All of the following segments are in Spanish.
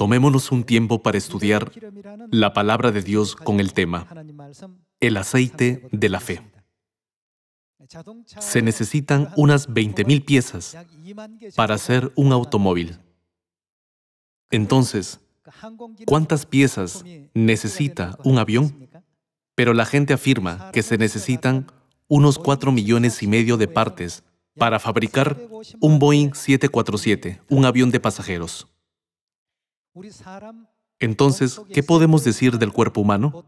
Tomémonos un tiempo para estudiar la palabra de Dios con el tema, el aceite de la fe. Se necesitan unas 20.000 piezas para hacer un automóvil. Entonces, ¿cuántas piezas necesita un avión? Pero la gente afirma que se necesitan unos 4 millones y medio de partes para fabricar un Boeing 747, un avión de pasajeros. Entonces, ¿qué podemos decir del cuerpo humano?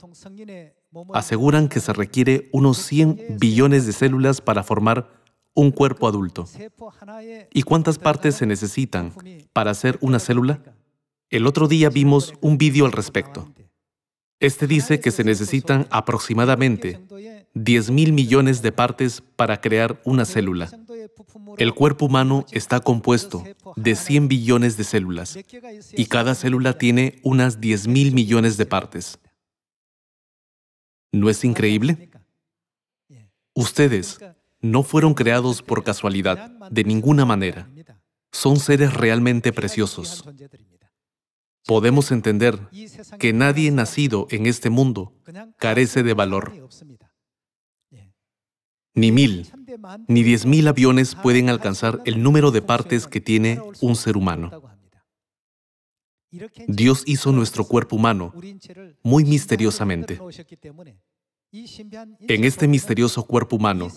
Aseguran que se requiere unos 100 billones de células para formar un cuerpo adulto. ¿Y cuántas partes se necesitan para hacer una célula? El otro día vimos un vídeo al respecto. Este dice que se necesitan aproximadamente 10 mil millones de partes para crear una célula. El cuerpo humano está compuesto de 100 billones de células y cada célula tiene unas 10 mil millones de partes. ¿No es increíble? Ustedes no fueron creados por casualidad, de ninguna manera. Son seres realmente preciosos. Podemos entender que nadie nacido en este mundo carece de valor. Ni mil, ni 10.000 aviones pueden alcanzar el número de partes que tiene un ser humano. Dios hizo nuestro cuerpo humano muy misteriosamente. En este misterioso cuerpo humano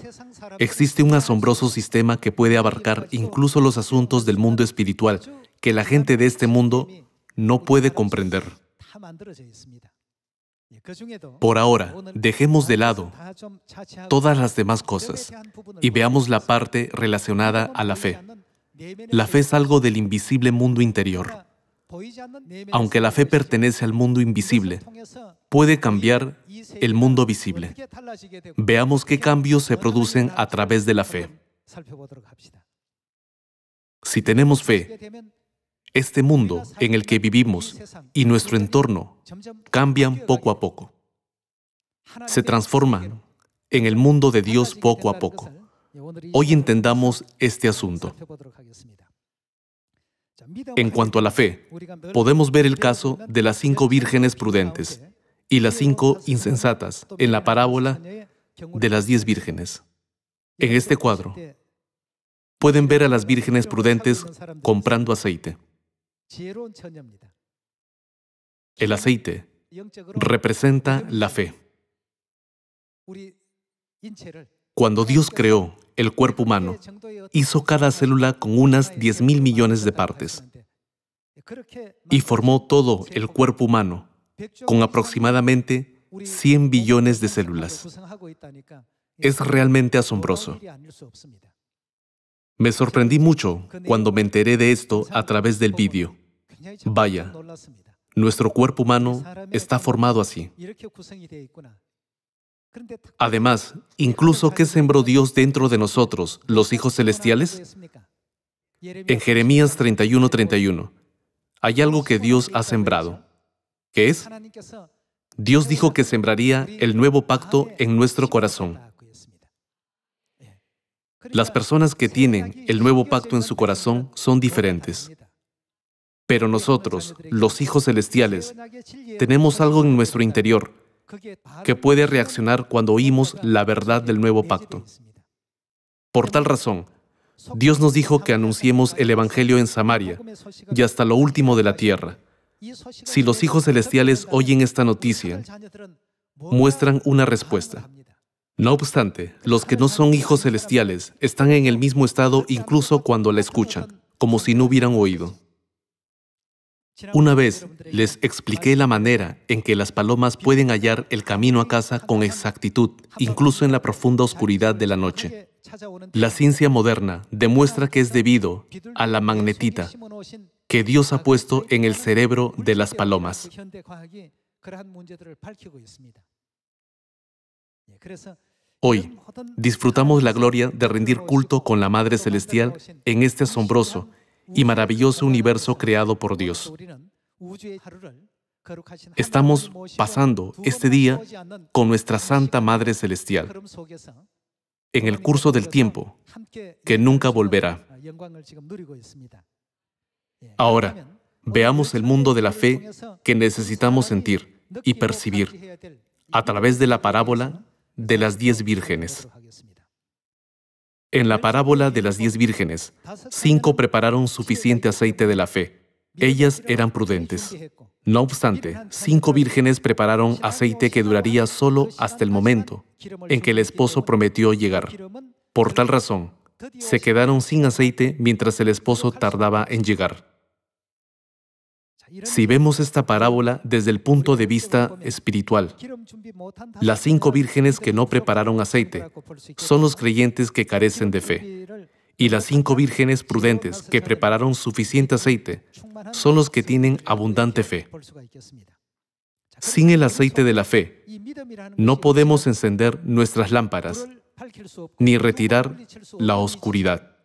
existe un asombroso sistema que puede abarcar incluso los asuntos del mundo espiritual que la gente de este mundo no puede comprender. Por ahora, dejemos de lado todas las demás cosas y veamos la parte relacionada a la fe. La fe es algo del invisible mundo interior. Aunque la fe pertenece al mundo invisible, puede cambiar el mundo visible. Veamos qué cambios se producen a través de la fe. Si tenemos fe, este mundo en el que vivimos y nuestro entorno cambian poco a poco. Se transforman en el mundo de Dios poco a poco. Hoy entendamos este asunto. En cuanto a la fe, podemos ver el caso de las cinco vírgenes prudentes y las cinco insensatas en la parábola de las diez vírgenes. En este cuadro, pueden ver a las vírgenes prudentes comprando aceite. El aceite representa la fe. Cuando Dios creó el cuerpo humano, hizo cada célula con unas 10 mil millones de partes y formó todo el cuerpo humano con aproximadamente 100 billones de células. Es realmente asombroso. Me sorprendí mucho cuando me enteré de esto a través del vídeo. Vaya, nuestro cuerpo humano está formado así. Además, incluso ¿qué sembró Dios dentro de nosotros, los hijos celestiales? En Jeremías 31:31 31, hay algo que Dios ha sembrado. ¿Qué es? Dios dijo que sembraría el nuevo pacto en nuestro corazón. Las personas que tienen el nuevo pacto en su corazón son diferentes. Pero nosotros, los hijos celestiales, tenemos algo en nuestro interior que puede reaccionar cuando oímos la verdad del nuevo pacto. Por tal razón, Dios nos dijo que anunciemos el Evangelio en Samaria y hasta lo último de la tierra. Si los hijos celestiales oyen esta noticia, muestran una respuesta. No obstante, los que no son hijos celestiales están en el mismo estado incluso cuando la escuchan, como si no hubieran oído. Una vez les expliqué la manera en que las palomas pueden hallar el camino a casa con exactitud, incluso en la profunda oscuridad de la noche. La ciencia moderna demuestra que es debido a la magnetita que Dios ha puesto en el cerebro de las palomas. Hoy disfrutamos la gloria de rendir culto con la Madre Celestial en este asombroso y maravilloso universo creado por Dios. Estamos pasando este día con nuestra Santa Madre Celestial en el curso del tiempo que nunca volverá. Ahora, veamos el mundo de la fe que necesitamos sentir y percibir a través de la parábola de las diez vírgenes. En la parábola de las diez vírgenes, cinco prepararon suficiente aceite de la fe. Ellas eran prudentes. No obstante, cinco vírgenes prepararon aceite que duraría solo hasta el momento en que el esposo prometió llegar. Por tal razón, se quedaron sin aceite mientras el esposo tardaba en llegar. Si vemos esta parábola desde el punto de vista espiritual, las cinco vírgenes que no prepararon aceite son los creyentes que carecen de fe. Y las cinco vírgenes prudentes que prepararon suficiente aceite son los que tienen abundante fe. Sin el aceite de la fe, no podemos encender nuestras lámparas ni retirar la oscuridad.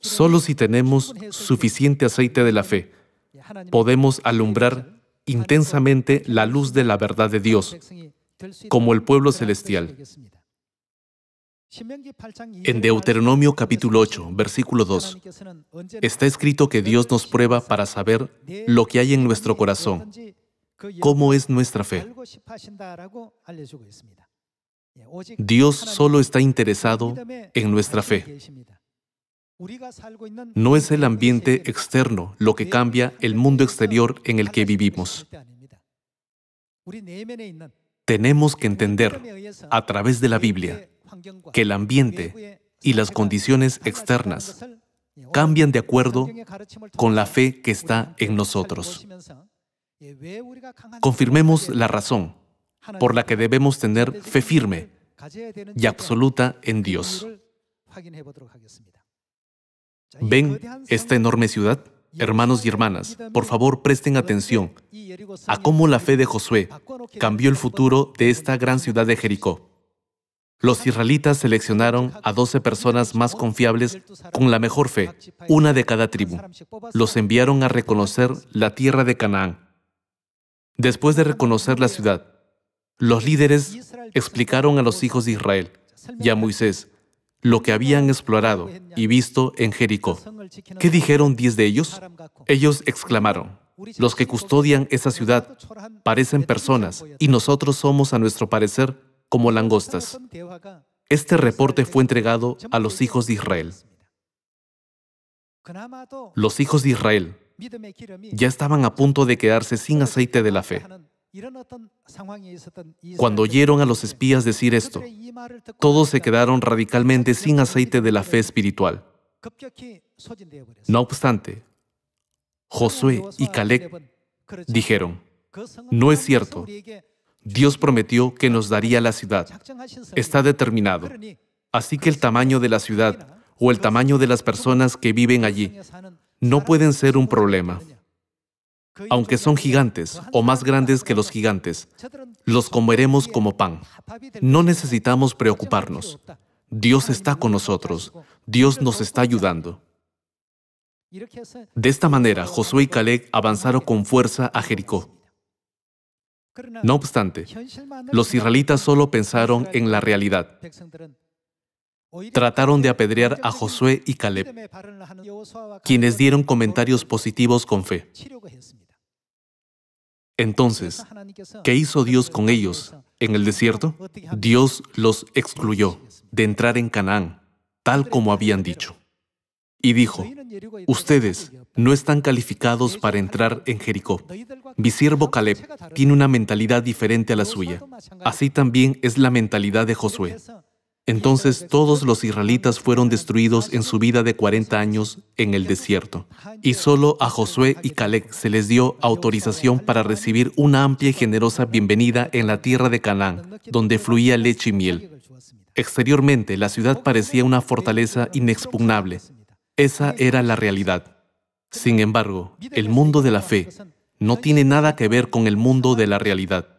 Solo si tenemos suficiente aceite de la fe, podemos alumbrar intensamente la luz de la verdad de Dios, como el pueblo celestial. En Deuteronomio capítulo 8, versículo 2, está escrito que Dios nos prueba para saber lo que hay en nuestro corazón, cómo es nuestra fe. Dios solo está interesado en nuestra fe. No es el ambiente externo lo que cambia el mundo exterior en el que vivimos. Tenemos que entender, a través de la Biblia, que el ambiente y las condiciones externas cambian de acuerdo con la fe que está en nosotros. Confirmemos la razón por la que debemos tener fe firme y absoluta en Dios. Ven esta enorme ciudad, hermanos y hermanas, por favor presten atención a cómo la fe de Josué cambió el futuro de esta gran ciudad de Jericó. Los israelitas seleccionaron a 12 personas más confiables con la mejor fe, una de cada tribu. Los enviaron a reconocer la tierra de Canaán. Después de reconocer la ciudad, los líderes explicaron a los hijos de Israel y a Moisés lo que habían explorado y visto en Jericó. ¿Qué dijeron diez de ellos? Ellos exclamaron, los que custodian esa ciudad parecen personas y nosotros somos a nuestro parecer como langostas. Este reporte fue entregado a los hijos de Israel. Los hijos de Israel ya estaban a punto de quedarse sin aceite de la fe. Cuando oyeron a los espías decir esto, todos se quedaron radicalmente sin aceite de la fe espiritual. No obstante, Josué y Caleb dijeron, no es cierto, Dios prometió que nos daría la ciudad. Está determinado. Así que el tamaño de la ciudad o el tamaño de las personas que viven allí no pueden ser un problema aunque son gigantes o más grandes que los gigantes, los comeremos como pan. No necesitamos preocuparnos. Dios está con nosotros. Dios nos está ayudando. De esta manera, Josué y Caleb avanzaron con fuerza a Jericó. No obstante, los israelitas solo pensaron en la realidad. Trataron de apedrear a Josué y Caleb, quienes dieron comentarios positivos con fe. Entonces, ¿qué hizo Dios con ellos en el desierto? Dios los excluyó de entrar en Canaán, tal como habían dicho. Y dijo, ustedes no están calificados para entrar en Jericó. Mi siervo Caleb tiene una mentalidad diferente a la suya. Así también es la mentalidad de Josué. Entonces todos los israelitas fueron destruidos en su vida de 40 años en el desierto. Y solo a Josué y Caleb se les dio autorización para recibir una amplia y generosa bienvenida en la tierra de Canaán, donde fluía leche y miel. Exteriormente, la ciudad parecía una fortaleza inexpugnable. Esa era la realidad. Sin embargo, el mundo de la fe no tiene nada que ver con el mundo de la realidad.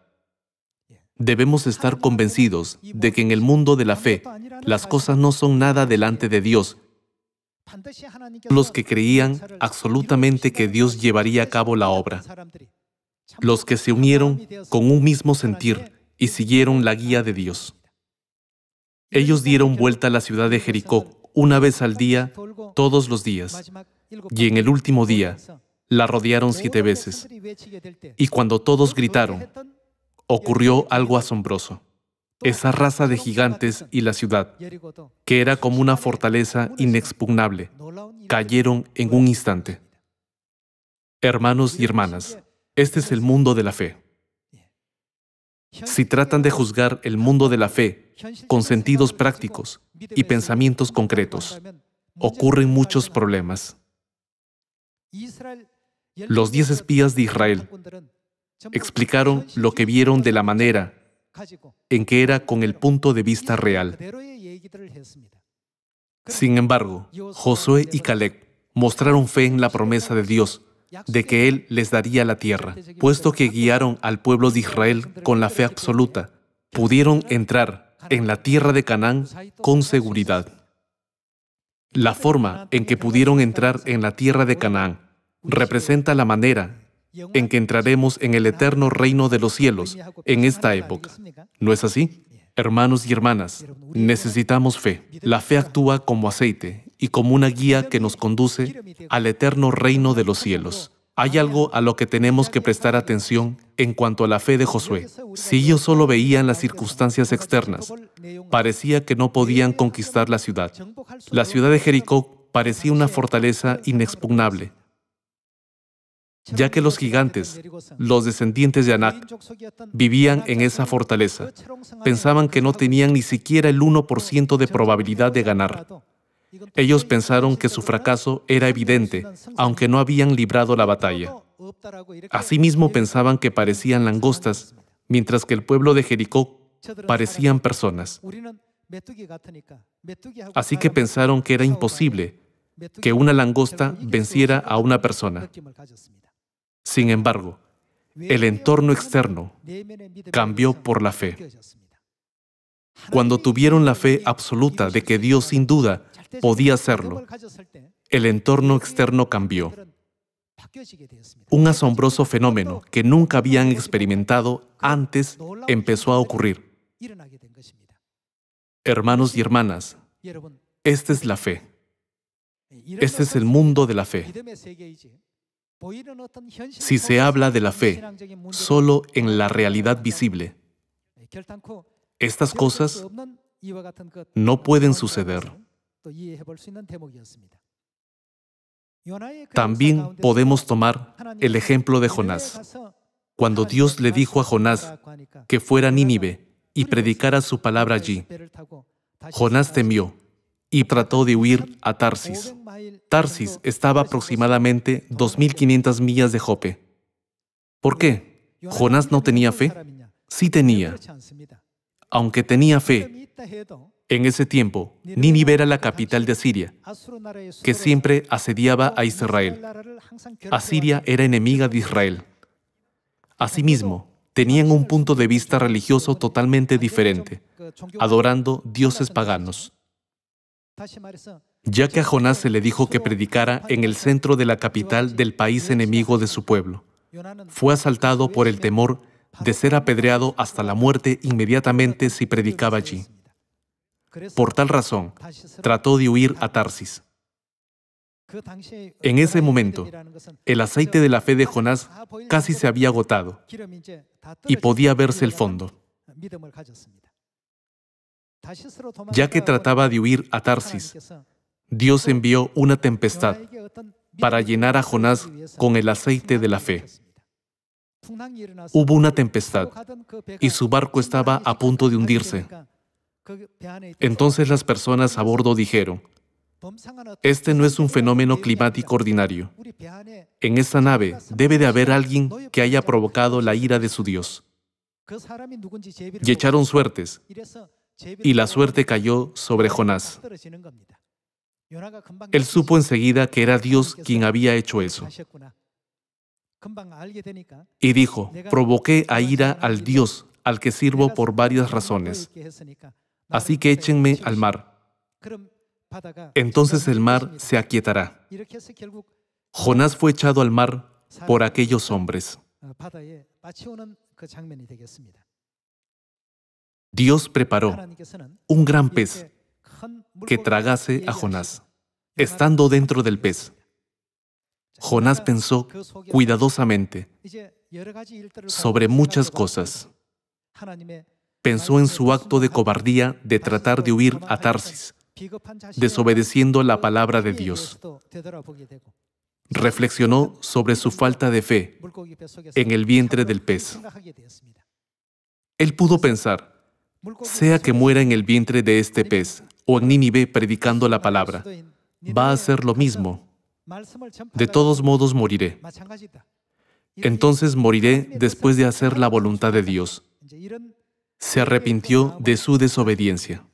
Debemos estar convencidos de que en el mundo de la fe las cosas no son nada delante de Dios. Los que creían absolutamente que Dios llevaría a cabo la obra. Los que se unieron con un mismo sentir y siguieron la guía de Dios. Ellos dieron vuelta a la ciudad de Jericó una vez al día, todos los días. Y en el último día, la rodearon siete veces. Y cuando todos gritaron, ocurrió algo asombroso. Esa raza de gigantes y la ciudad, que era como una fortaleza inexpugnable, cayeron en un instante. Hermanos y hermanas, este es el mundo de la fe. Si tratan de juzgar el mundo de la fe con sentidos prácticos y pensamientos concretos, ocurren muchos problemas. Los diez espías de Israel explicaron lo que vieron de la manera en que era con el punto de vista real. Sin embargo, Josué y Caleb mostraron fe en la promesa de Dios de que Él les daría la tierra, puesto que guiaron al pueblo de Israel con la fe absoluta, pudieron entrar en la tierra de Canaán con seguridad. La forma en que pudieron entrar en la tierra de Canaán representa la manera en que entraremos en el eterno reino de los cielos en esta época. ¿No es así? Hermanos y hermanas, necesitamos fe. La fe actúa como aceite y como una guía que nos conduce al eterno reino de los cielos. Hay algo a lo que tenemos que prestar atención en cuanto a la fe de Josué. Si ellos solo veían las circunstancias externas, parecía que no podían conquistar la ciudad. La ciudad de Jericó parecía una fortaleza inexpugnable, ya que los gigantes, los descendientes de Anak, vivían en esa fortaleza. Pensaban que no tenían ni siquiera el 1% de probabilidad de ganar. Ellos pensaron que su fracaso era evidente, aunque no habían librado la batalla. Asimismo pensaban que parecían langostas, mientras que el pueblo de Jericó parecían personas. Así que pensaron que era imposible que una langosta venciera a una persona. Sin embargo, el entorno externo cambió por la fe. Cuando tuvieron la fe absoluta de que Dios sin duda podía hacerlo, el entorno externo cambió. Un asombroso fenómeno que nunca habían experimentado antes empezó a ocurrir. Hermanos y hermanas, esta es la fe. Este es el mundo de la fe. Si se habla de la fe solo en la realidad visible, estas cosas no pueden suceder. También podemos tomar el ejemplo de Jonás. Cuando Dios le dijo a Jonás que fuera a Nínive y predicara su palabra allí, Jonás temió y trató de huir a Tarsis. Tarsis estaba aproximadamente 2.500 millas de Jope. ¿Por qué? ¿Jonás no tenía fe? Sí tenía. Aunque tenía fe, en ese tiempo, Nínive era la capital de Asiria, que siempre asediaba a Israel. Asiria era enemiga de Israel. Asimismo, tenían un punto de vista religioso totalmente diferente, adorando dioses paganos ya que a Jonás se le dijo que predicara en el centro de la capital del país enemigo de su pueblo. Fue asaltado por el temor de ser apedreado hasta la muerte inmediatamente si predicaba allí. Por tal razón, trató de huir a Tarsis. En ese momento, el aceite de la fe de Jonás casi se había agotado y podía verse el fondo. Ya que trataba de huir a Tarsis, Dios envió una tempestad para llenar a Jonás con el aceite de la fe. Hubo una tempestad y su barco estaba a punto de hundirse. Entonces las personas a bordo dijeron, este no es un fenómeno climático ordinario. En esta nave debe de haber alguien que haya provocado la ira de su Dios. Y echaron suertes, y la suerte cayó sobre Jonás. Él supo enseguida que era Dios quien había hecho eso. Y dijo, provoqué a ira al Dios al que sirvo por varias razones. Así que échenme al mar. Entonces el mar se aquietará. Jonás fue echado al mar por aquellos hombres. Dios preparó un gran pez que tragase a Jonás, estando dentro del pez. Jonás pensó cuidadosamente sobre muchas cosas. Pensó en su acto de cobardía de tratar de huir a Tarsis, desobedeciendo la palabra de Dios. Reflexionó sobre su falta de fe en el vientre del pez. Él pudo pensar, sea que muera en el vientre de este pez o en Nínive predicando la palabra, va a ser lo mismo. De todos modos moriré. Entonces moriré después de hacer la voluntad de Dios. Se arrepintió de su desobediencia.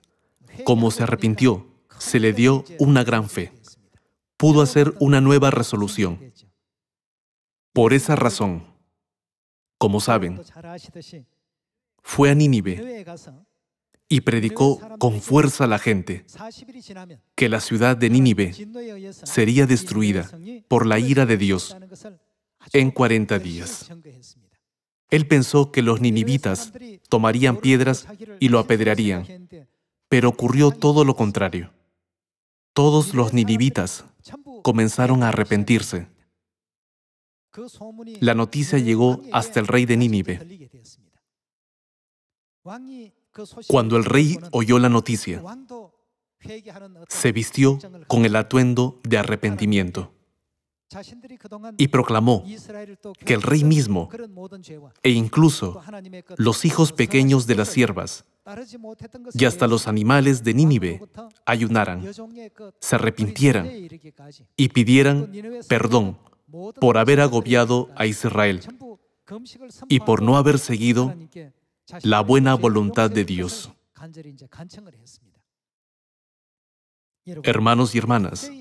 Como se arrepintió, se le dio una gran fe. Pudo hacer una nueva resolución. Por esa razón, como saben, fue a Nínive y predicó con fuerza a la gente que la ciudad de Nínive sería destruida por la pues, ira de Dios en 40 días. Él pensó que los ninivitas tomarían piedras pues, y lo apedrearían, pero ocurrió todo lo contrario. Todos los ninivitas comenzaron a arrepentirse. La noticia llegó hasta el rey de Nínive, cuando el rey oyó la noticia, se vistió con el atuendo de arrepentimiento y proclamó que el rey mismo e incluso los hijos pequeños de las siervas y hasta los animales de Nínive ayunaran, se arrepintieran y pidieran perdón por haber agobiado a Israel y por no haber seguido la buena voluntad de Dios. Hermanos y hermanas,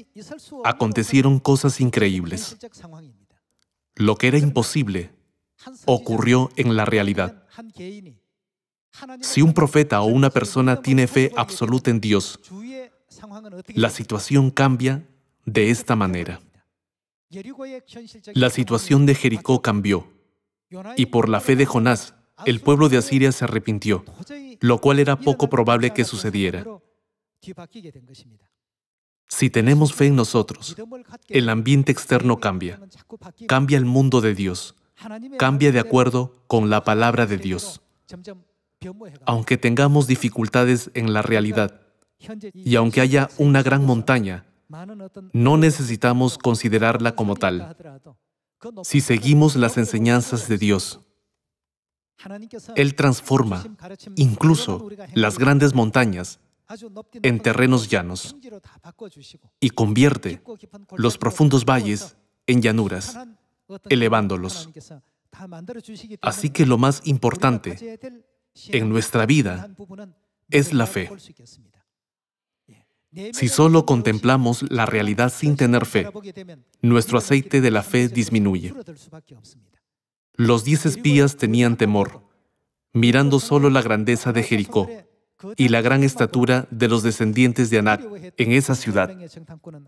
acontecieron cosas increíbles. Lo que era imposible ocurrió en la realidad. Si un profeta o una persona tiene fe absoluta en Dios, la situación cambia de esta manera. La situación de Jericó cambió y por la fe de Jonás, el pueblo de Asiria se arrepintió, lo cual era poco probable que sucediera. Si tenemos fe en nosotros, el ambiente externo cambia, cambia el mundo de Dios, cambia de acuerdo con la palabra de Dios. Aunque tengamos dificultades en la realidad y aunque haya una gran montaña, no necesitamos considerarla como tal. Si seguimos las enseñanzas de Dios, él transforma incluso las grandes montañas en terrenos llanos y convierte los profundos valles en llanuras, elevándolos. Así que lo más importante en nuestra vida es la fe. Si solo contemplamos la realidad sin tener fe, nuestro aceite de la fe disminuye. Los diez espías tenían temor, mirando solo la grandeza de Jericó y la gran estatura de los descendientes de Anac en esa ciudad.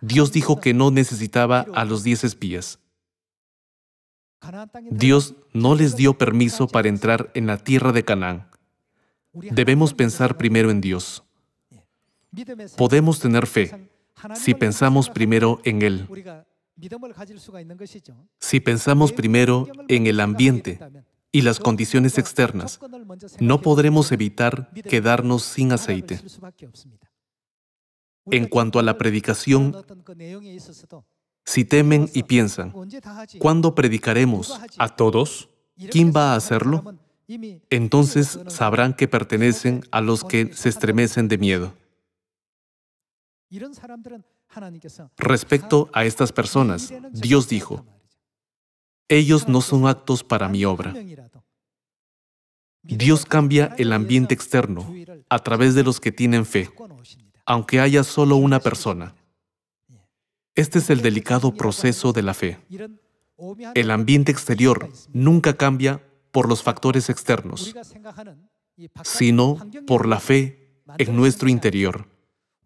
Dios dijo que no necesitaba a los diez espías. Dios no les dio permiso para entrar en la tierra de Canaán. Debemos pensar primero en Dios. Podemos tener fe si pensamos primero en Él. Si pensamos primero en el ambiente y las condiciones externas, no podremos evitar quedarnos sin aceite. En cuanto a la predicación, si temen y piensan, ¿cuándo predicaremos a todos? ¿Quién va a hacerlo? Entonces sabrán que pertenecen a los que se estremecen de miedo. Respecto a estas personas, Dios dijo, ellos no son actos para mi obra. Dios cambia el ambiente externo a través de los que tienen fe, aunque haya solo una persona. Este es el delicado proceso de la fe. El ambiente exterior nunca cambia por los factores externos, sino por la fe en nuestro interior.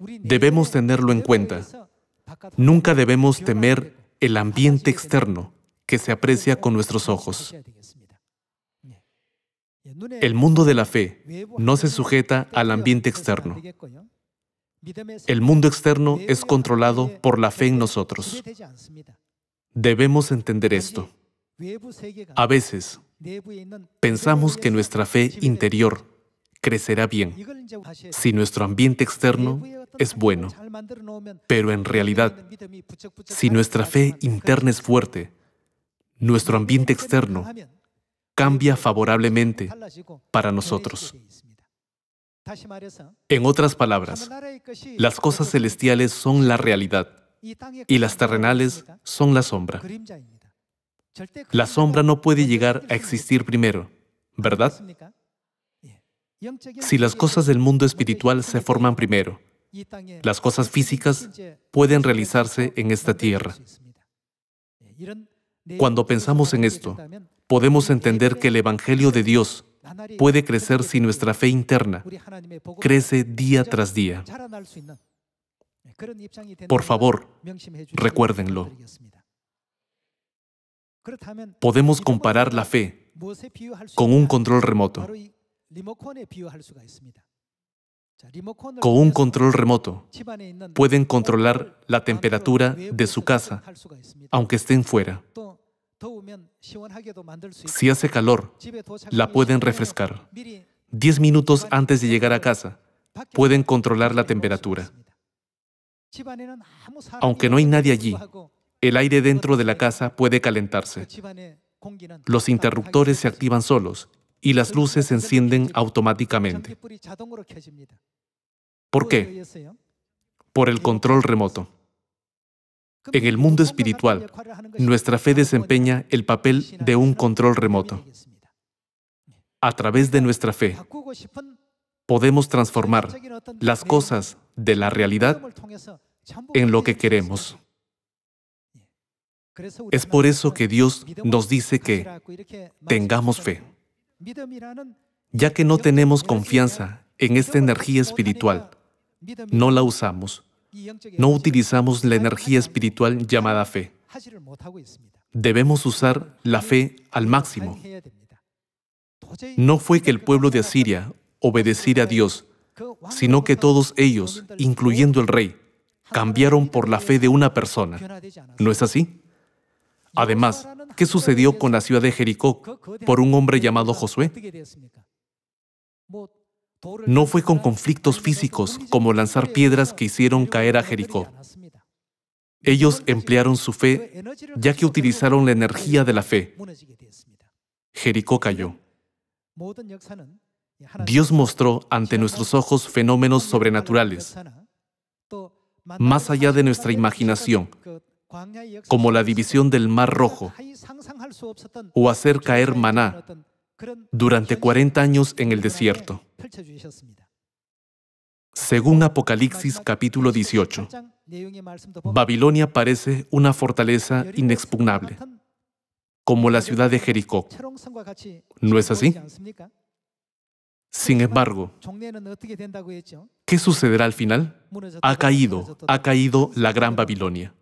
Debemos tenerlo en cuenta. Nunca debemos temer el ambiente externo que se aprecia con nuestros ojos. El mundo de la fe no se sujeta al ambiente externo. El mundo externo es controlado por la fe en nosotros. Debemos entender esto. A veces, pensamos que nuestra fe interior crecerá bien si nuestro ambiente externo es bueno, pero en realidad, si nuestra fe interna es fuerte, nuestro ambiente externo cambia favorablemente para nosotros. En otras palabras, las cosas celestiales son la realidad y las terrenales son la sombra. La sombra no puede llegar a existir primero, ¿verdad? Si las cosas del mundo espiritual se forman primero, las cosas físicas pueden realizarse en esta tierra. Cuando pensamos en esto, podemos entender que el Evangelio de Dios puede crecer si nuestra fe interna crece día tras día. Por favor, recuérdenlo. Podemos comparar la fe con un control remoto. Con un control remoto pueden controlar la temperatura de su casa, aunque estén fuera. Si hace calor, la pueden refrescar. Diez minutos antes de llegar a casa, pueden controlar la temperatura. Aunque no hay nadie allí, el aire dentro de la casa puede calentarse. Los interruptores se activan solos y las luces se encienden automáticamente. ¿Por qué? Por el control remoto. En el mundo espiritual, nuestra fe desempeña el papel de un control remoto. A través de nuestra fe, podemos transformar las cosas de la realidad en lo que queremos. Es por eso que Dios nos dice que tengamos fe ya que no tenemos confianza en esta energía espiritual. No la usamos. No utilizamos la energía espiritual llamada fe. Debemos usar la fe al máximo. No fue que el pueblo de Asiria obedeciera a Dios, sino que todos ellos, incluyendo el rey, cambiaron por la fe de una persona. ¿No es así? Además, ¿qué sucedió con la ciudad de Jericó por un hombre llamado Josué? No fue con conflictos físicos como lanzar piedras que hicieron caer a Jericó. Ellos emplearon su fe ya que utilizaron la energía de la fe. Jericó cayó. Dios mostró ante nuestros ojos fenómenos sobrenaturales, más allá de nuestra imaginación, como la división del Mar Rojo o hacer caer maná durante 40 años en el desierto, según Apocalipsis capítulo 18. Babilonia parece una fortaleza inexpugnable, como la ciudad de Jericó. ¿No es así? Sin embargo, ¿qué sucederá al final? Ha caído, ha caído la Gran Babilonia.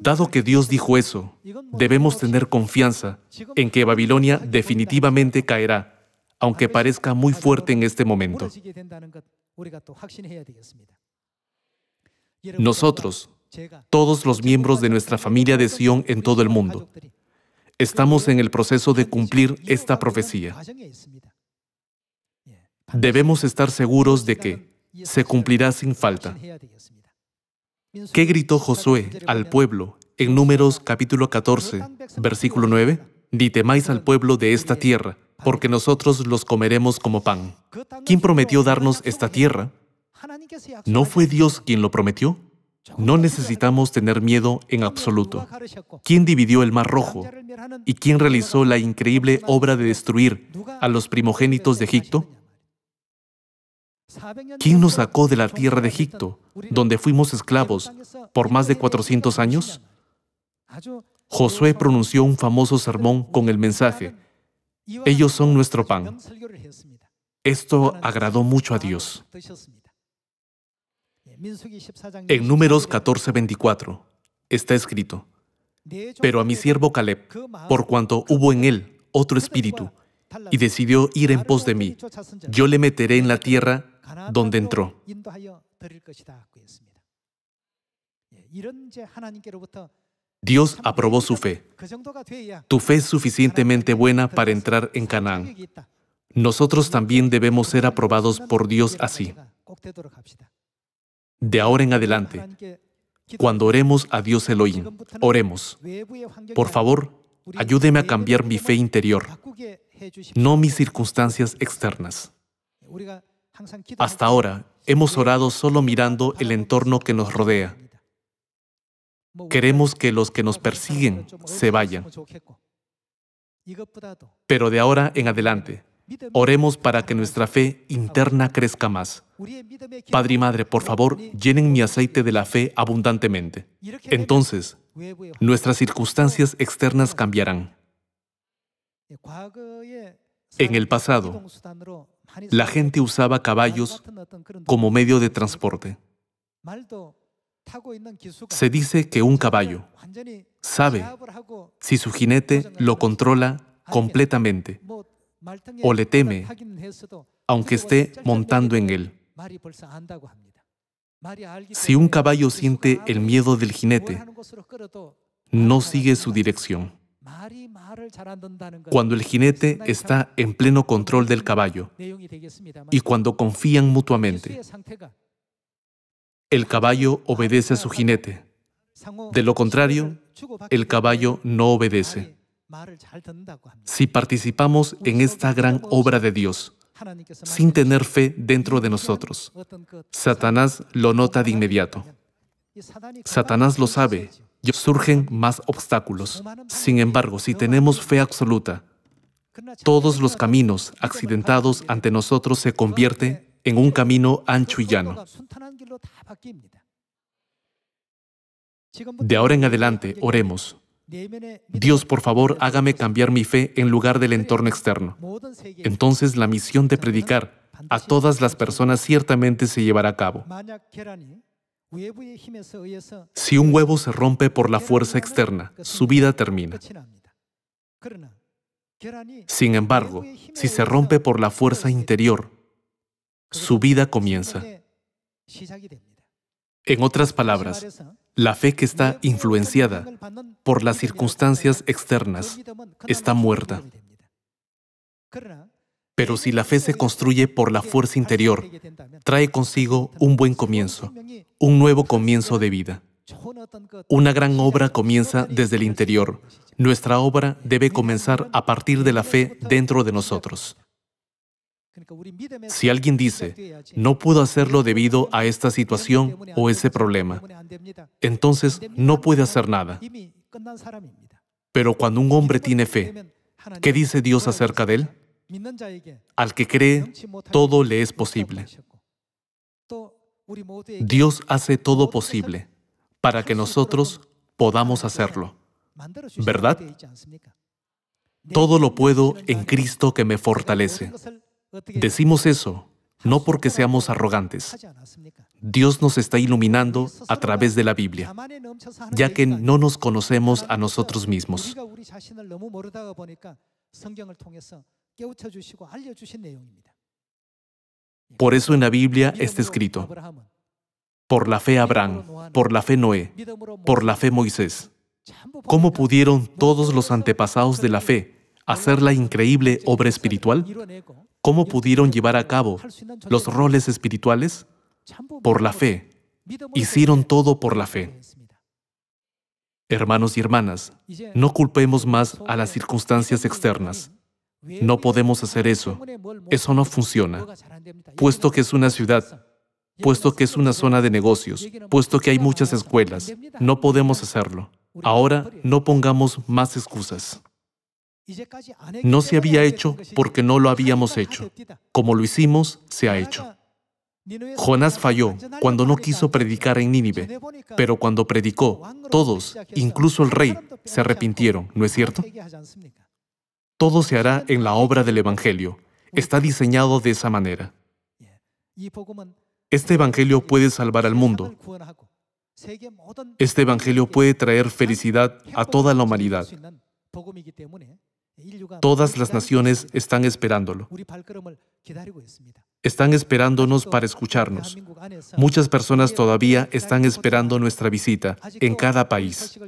Dado que Dios dijo eso, debemos tener confianza en que Babilonia definitivamente caerá, aunque parezca muy fuerte en este momento. Nosotros, todos los miembros de nuestra familia de Sion en todo el mundo, estamos en el proceso de cumplir esta profecía. Debemos estar seguros de que se cumplirá sin falta. ¿Qué gritó Josué al pueblo en Números capítulo 14, versículo 9? Ni temáis al pueblo de esta tierra, porque nosotros los comeremos como pan. ¿Quién prometió darnos esta tierra? ¿No fue Dios quien lo prometió? No necesitamos tener miedo en absoluto. ¿Quién dividió el mar rojo? ¿Y quién realizó la increíble obra de destruir a los primogénitos de Egipto? ¿Quién nos sacó de la tierra de Egipto, donde fuimos esclavos por más de 400 años? Ah, Josué pronunció un famoso sermón con el mensaje, ellos son nuestro pan. Esto agradó mucho a Dios. En números 14:24 eh, está escrito, pero a mi siervo Caleb, por cuanto hubo en él otro espíritu, y decidió ir en pos de mí, yo le meteré en la tierra donde entró. Dios aprobó su fe. Tu fe es suficientemente buena para entrar en Canaán. Nosotros también debemos ser aprobados por Dios así. De ahora en adelante, cuando oremos a Dios Elohim, oremos. Por favor, ayúdeme a cambiar mi fe interior, no mis circunstancias externas. Hasta ahora hemos orado solo mirando el entorno que nos rodea. Queremos que los que nos persiguen se vayan. Pero de ahora en adelante, oremos para que nuestra fe interna crezca más. Padre y Madre, por favor, llenen mi aceite de la fe abundantemente. Entonces, nuestras circunstancias externas cambiarán. En el pasado, la gente usaba caballos como medio de transporte. Se dice que un caballo sabe si su jinete lo controla completamente o le teme, aunque esté montando en él. Si un caballo siente el miedo del jinete, no sigue su dirección. Cuando el jinete está en pleno control del caballo y cuando confían mutuamente, el caballo obedece a su jinete. De lo contrario, el caballo no obedece. Si participamos en esta gran obra de Dios, sin tener fe dentro de nosotros, Satanás lo nota de inmediato. Satanás lo sabe surgen más obstáculos. Sin embargo, si tenemos fe absoluta, todos los caminos accidentados ante nosotros se convierten en un camino ancho y llano. De ahora en adelante, oremos. Dios, por favor, hágame cambiar mi fe en lugar del entorno externo. Entonces la misión de predicar a todas las personas ciertamente se llevará a cabo. Si un huevo se rompe por la fuerza externa, su vida termina. Sin embargo, si se rompe por la fuerza interior, su vida comienza. En otras palabras, la fe que está influenciada por las circunstancias externas está muerta. Pero si la fe se construye por la fuerza interior, trae consigo un buen comienzo, un nuevo comienzo de vida. Una gran obra comienza desde el interior. Nuestra obra debe comenzar a partir de la fe dentro de nosotros. Si alguien dice, no puedo hacerlo debido a esta situación o ese problema, entonces no puede hacer nada. Pero cuando un hombre tiene fe, ¿qué dice Dios acerca de él? Al que cree, todo le es posible. Dios hace todo posible para que nosotros podamos hacerlo. ¿Verdad? Todo lo puedo en Cristo que me fortalece. Decimos eso no porque seamos arrogantes. Dios nos está iluminando a través de la Biblia, ya que no nos conocemos a nosotros mismos. Por eso en la Biblia está escrito, por la fe Abraham, por la fe Noé, por la fe Moisés. ¿Cómo pudieron todos los antepasados de la fe hacer la increíble obra espiritual? ¿Cómo pudieron llevar a cabo los roles espirituales? Por la fe. Hicieron todo por la fe. Hermanos y hermanas, no culpemos más a las circunstancias externas. No podemos hacer eso. Eso no funciona. Puesto que es una ciudad, puesto que es una zona de negocios, puesto que hay muchas escuelas, no podemos hacerlo. Ahora no pongamos más excusas. No se había hecho porque no lo habíamos hecho. Como lo hicimos, se ha hecho. Jonás falló cuando no quiso predicar en Nínive, pero cuando predicó, todos, incluso el rey, se arrepintieron, ¿no es cierto? Todo se hará en la obra del Evangelio. Está diseñado de esa manera. Este Evangelio puede salvar al mundo. Este Evangelio puede traer felicidad a toda la humanidad. Todas las naciones están esperándolo. Están esperándonos para escucharnos. Muchas personas todavía están esperando nuestra visita en cada país.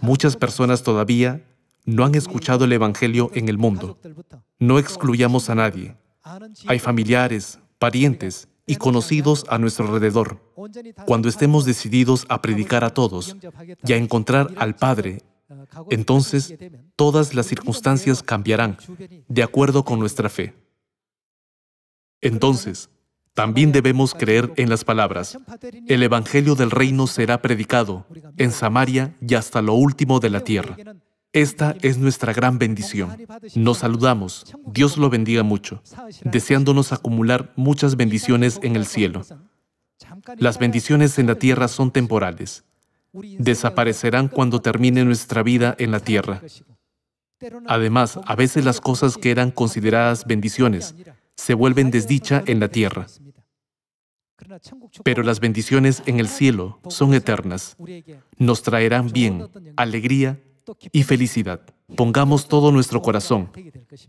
Muchas personas todavía no han escuchado el Evangelio en el mundo. No excluyamos a nadie. Hay familiares, parientes y conocidos a nuestro alrededor. Cuando estemos decididos a predicar a todos y a encontrar al Padre, entonces todas las circunstancias cambiarán de acuerdo con nuestra fe. Entonces, también debemos creer en las palabras. El Evangelio del Reino será predicado en Samaria y hasta lo último de la tierra. Esta es nuestra gran bendición. Nos saludamos. Dios lo bendiga mucho, deseándonos acumular muchas bendiciones en el cielo. Las bendiciones en la tierra son temporales. Desaparecerán cuando termine nuestra vida en la tierra. Además, a veces las cosas que eran consideradas bendiciones se vuelven desdicha en la tierra. Pero las bendiciones en el cielo son eternas. Nos traerán bien, alegría, y felicidad. Pongamos todo nuestro corazón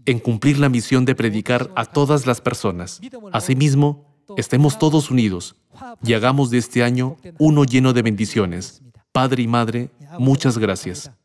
en cumplir la misión de predicar a todas las personas. Asimismo, estemos todos unidos y hagamos de este año uno lleno de bendiciones. Padre y Madre, muchas gracias.